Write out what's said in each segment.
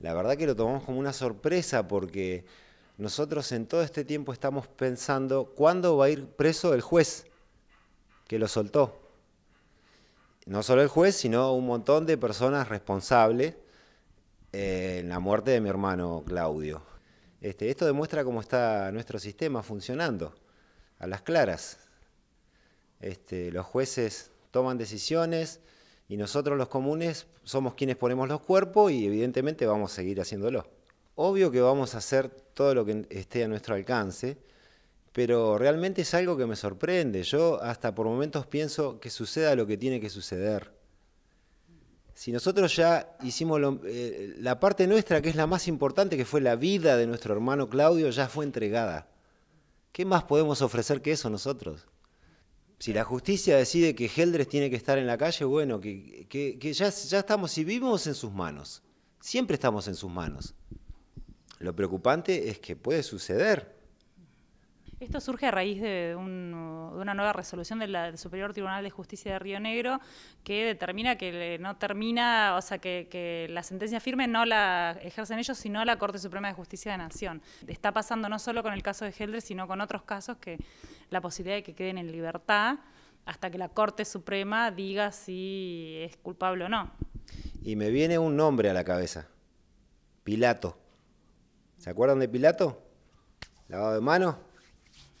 la verdad que lo tomamos como una sorpresa porque nosotros en todo este tiempo estamos pensando cuándo va a ir preso el juez que lo soltó. No solo el juez, sino un montón de personas responsables eh, en la muerte de mi hermano Claudio. Este, esto demuestra cómo está nuestro sistema funcionando, a las claras. Este, los jueces toman decisiones, y nosotros los comunes somos quienes ponemos los cuerpos y evidentemente vamos a seguir haciéndolo. Obvio que vamos a hacer todo lo que esté a nuestro alcance, pero realmente es algo que me sorprende. Yo hasta por momentos pienso que suceda lo que tiene que suceder. Si nosotros ya hicimos eh, la parte nuestra, que es la más importante, que fue la vida de nuestro hermano Claudio, ya fue entregada. ¿Qué más podemos ofrecer que eso nosotros? Si la justicia decide que Heldres tiene que estar en la calle, bueno, que, ya, estamos, y vivimos en sus manos, siempre estamos en sus manos. Lo preocupante es que puede suceder. Esto surge a raíz de, una nueva resolución del Superior Tribunal de Justicia de Río Negro que determina que no termina, o sea, que, la sentencia firme no la ejercen ellos, sino la Corte Suprema de Justicia de Nación. Está pasando no solo con el caso de Helder, sino con otros casos que la posibilidad de que queden en libertad hasta que la Corte Suprema diga si es culpable o no. Y me viene un nombre a la cabeza, Pilato. ¿Se acuerdan de Pilato? Lavado de manos.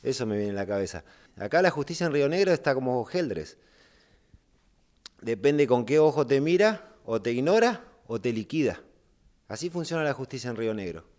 Eso me viene en la cabeza. Acá la justicia en Río Negro está como Geldres. Depende con qué ojo te mira, o te ignora, o te liquida. Así funciona la justicia en Río Negro.